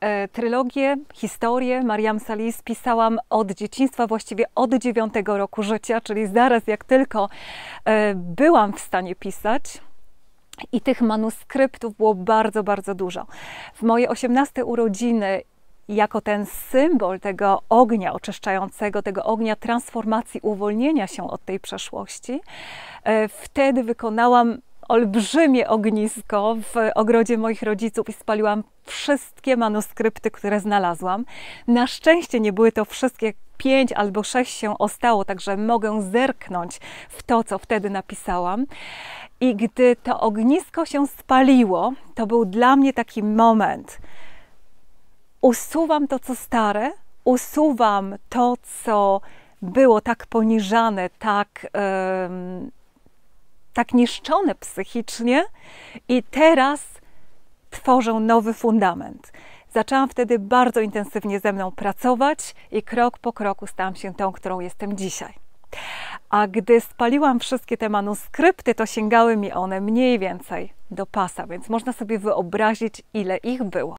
E, trylogię, historię Mariam Salis pisałam od dzieciństwa, właściwie od dziewiątego roku życia, czyli zaraz jak tylko e, byłam w stanie pisać. I tych manuskryptów było bardzo, bardzo dużo. W moje osiemnaste urodziny jako ten symbol tego ognia oczyszczającego, tego ognia transformacji, uwolnienia się od tej przeszłości. E, wtedy wykonałam olbrzymie ognisko w ogrodzie moich rodziców i spaliłam wszystkie manuskrypty, które znalazłam. Na szczęście nie były to wszystkie pięć albo sześć się ostało, także mogę zerknąć w to, co wtedy napisałam. I gdy to ognisko się spaliło, to był dla mnie taki moment. Usuwam to, co stare, usuwam to, co było tak poniżane, tak um, tak niszczone psychicznie i teraz tworzą nowy fundament. Zaczęłam wtedy bardzo intensywnie ze mną pracować i krok po kroku stałam się tą, którą jestem dzisiaj. A gdy spaliłam wszystkie te manuskrypty, to sięgały mi one mniej więcej do pasa, więc można sobie wyobrazić, ile ich było.